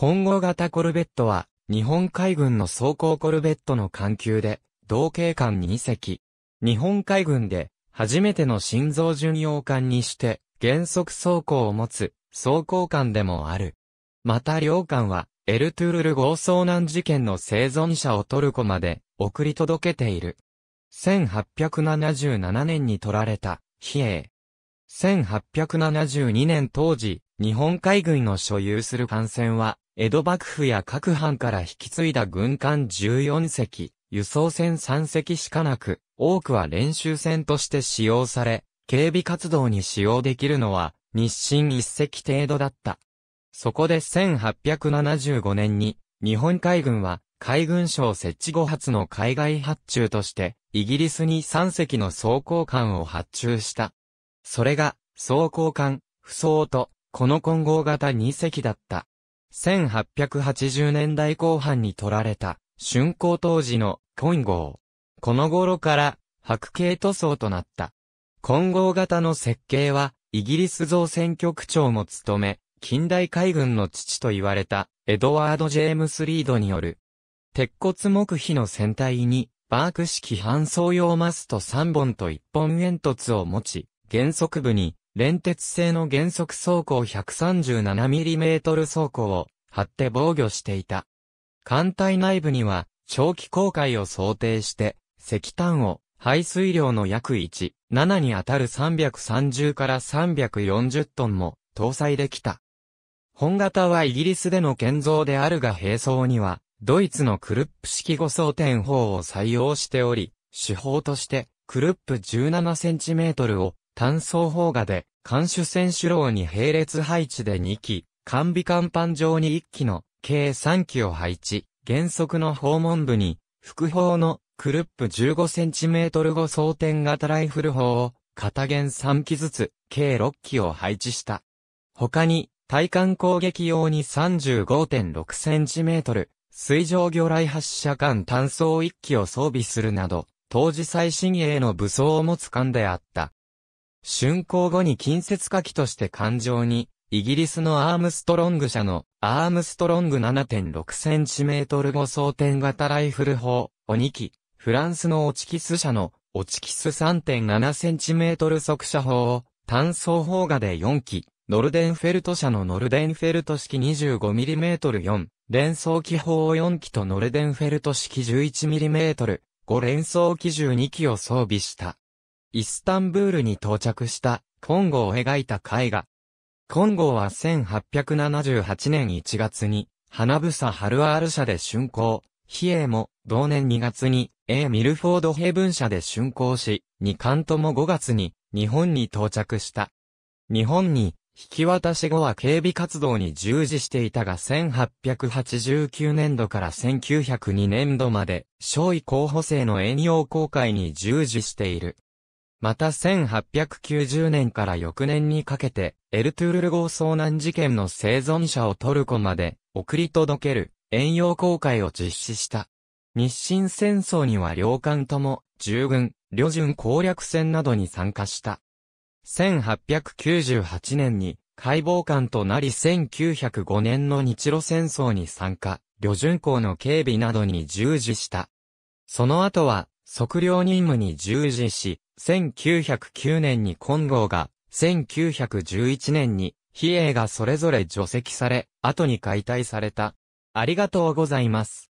混合型コルベットは、日本海軍の装甲コルベットの艦級で、同型艦に移籍。日本海軍で、初めての心臓巡洋艦にして、原則装甲を持つ、装甲艦でもある。また両艦は、エルトゥールル号遭難事件の生存者をトルコまで、送り届けている。1877年に取られた、比叡。1872年当時、日本海軍の所有する艦船は、江戸幕府や各藩から引き継いだ軍艦14隻、輸送船3隻しかなく、多くは練習船として使用され、警備活動に使用できるのは、日清1隻程度だった。そこで1875年に、日本海軍は、海軍省設置後発の海外発注として、イギリスに3隻の装甲艦を発注した。それが、装甲艦、不装と、この混合型2隻だった。1880年代後半に取られた、竣工当時の混号。この頃から、白系塗装となった。混合型の設計は、イギリス造船局長も務め、近代海軍の父と言われた、エドワード・ジェームス・リードによる。鉄骨木皮の船体に、バーク式搬送用マスト3本と1本煙突を持ち、原則部に、連鉄製の原則走行 137mm 走行を張って防御していた。艦隊内部には長期航海を想定して石炭を排水量の約1、7にあたる330から340トンも搭載できた。本型はイギリスでの建造であるが並走には、ドイツのクルップ式5装填砲を採用しており、手法として、クルップ 17cm を単装砲画で、艦主戦主楼に並列配置で2機、完備甲板上に1機の、計3機を配置、原則の訪問部に、副砲の、クルップ 15cm 後装填型ライフル砲を、片弦3機ずつ、計6機を配置した。他に、対艦攻撃用に 35.6cm、水上魚雷発射艦単装1機を装備するなど、当時最新鋭の武装を持つ艦であった。竣工後に近接火器として艦上に、イギリスのアームストロング社の、アームストロング 7.6cm 後装填型ライフル砲、を2機、フランスのオチキス社の、オチキス 3.7cm 速射砲を、単装砲画で4機、ノルデンフェルト社のノルデンフェルト式 25mm4、連装機砲を4機とノルデンフェルト式 11mm、5連装機銃2機を装備した。イスタンブールに到着したコンゴを描いた絵画。コンゴは1878年1月に、花房春アール社で竣工、比叡も同年2月に A ミルフォードヘブン社で竣工し、2巻とも5月に日本に到着した。日本に引き渡し後は警備活動に従事していたが1889年度から1902年度まで、少尉候補生の遠洋航海に従事している。また1890年から翌年にかけて、エルトゥールル号遭難事件の生存者をトルコまで送り届ける遠洋航海を実施した。日清戦争には両艦とも、従軍、旅順攻略戦などに参加した。1898年に解剖艦となり1905年の日露戦争に参加、旅順港の警備などに従事した。その後は、測量任務に従事し、1909年に金剛が、1911年に、比叡がそれぞれ除籍され、後に解体された。ありがとうございます。